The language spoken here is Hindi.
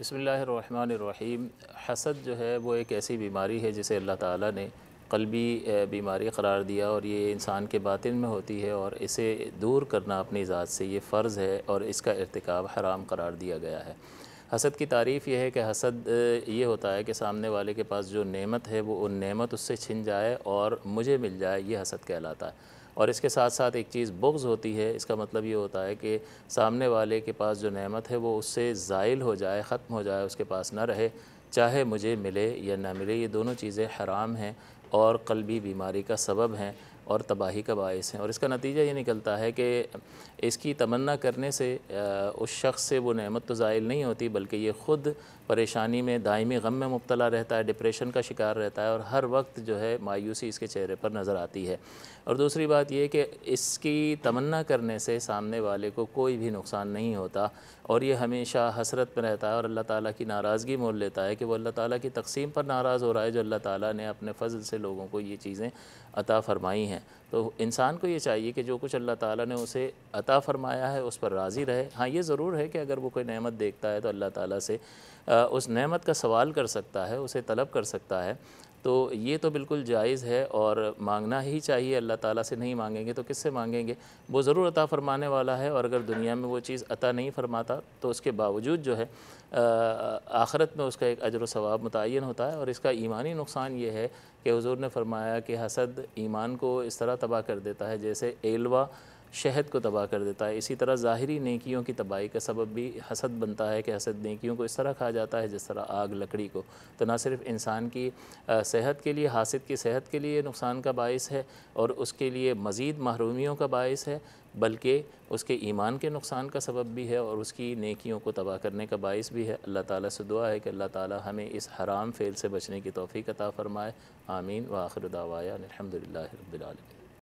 बसमीम हसद जो है वो एक ऐसी बीमारी है जिसे अल्लाह ताला ने कलबी बीमारी करार दिया और ये इंसान के बातिन में होती है और इसे दूर करना अपनी ज़ात से ये फ़र्ज़ है और इसका irतकब हराम करार दिया गया है हसद की तारीफ़ यह है कि हसद ये होता है कि सामने वाले के पास जो नेमत है वो उन नेमत उससे छिन जाए और मुझे मिल जाए ये हसद कहलाता है और इसके साथ साथ एक चीज़ बुग्ज़ होती है इसका मतलब ये होता है कि सामने वाले के पास जो नेमत है वो उससे ज़ाइल हो जाए ख़त्म हो जाए उसके पास ना रहे चाहे मुझे मिले या ना मिले ये दोनों चीज़ें हराम हैं और कल्बी बीमारी का सबब हैं और तबाही का बायस हैं और इसका नतीजा ये निकलता है कि इसकी तमन्ना करने से उस शख्स से वो नमत तो ज़ायल नहीं होती बल्कि ये ख़ुद परेशानी में दायमी गम में मुबतला रहता है डिप्रेशन का शिकार रहता है और हर वक्त जो है मायूसी इसके चेहरे पर नज़र आती है और दूसरी बात यह कि इसकी तमन्ना करने से सामने वाले को कोई भी नुकसान नहीं होता और ये हमेशा हसरत में रहता है और अल्लाह ताला की नाराज़गी मोल लेता है कि वो अल्लाह ताला की तकसीम पर नाराज़ हो रहा है जो अल्लाह ताला ने अपने फजल से लोगों को ये चीज़ें अता फ़रमाई हैं हैं तो इंसान को ये चाहिए कि जो कुछ अल्लाह ताला ने उसे अता फरमाया है उस पर राज़ी रहे हाँ ये ज़रूर है कि अगर वो कोई नेमत देखता है तो अल्लाह ताला से उस नेमत का सवाल कर सकता है उसे तलब कर सकता है तो ये तो बिल्कुल जायज़ है और मांगना ही चाहिए अल्लाह ताला से नहीं मांगेंगे तो किससे मांगेंगे वो ज़रूर अता फ़रमाने वाला है और अगर दुनिया में वो चीज़ अता नहीं फ़रमाता तो उसके बावजूद जो है आखरत में उसका एक अजर सवाब मुतन होता है और इसका ईमानी नुकसान ये है कि हजूर ने फरमाया कि हसद ईमान को इस तरह तबाह कर देता है जैसे एलवा शहद को तबाह कर देता है इसी तरह ज़ाहरी नेकियों की तबाही का सबब भी हसद बनता है कि हसद नेकियों को इस तरह खा जाता है जिस तरह आग लकड़ी को तो ना सिर्फ इंसान की सेहत के लिए हासिद की सेहत के लिए नुकसान का बायस है और उसके लिए मज़ीद महरूमियों का बायस है बल्कि उसके ईमान के नुकसान का सबब भी है और उसकी नेकियों को तबाह करने का बायस भी है अल्लाह ताला से दुआ है कि अल्लाह ताला हमें इस हराम फेल से बचने की तोफ़ी अता फ़रमाए आमीन व आखिर दावाया अलहमदिल्ला रबालमीन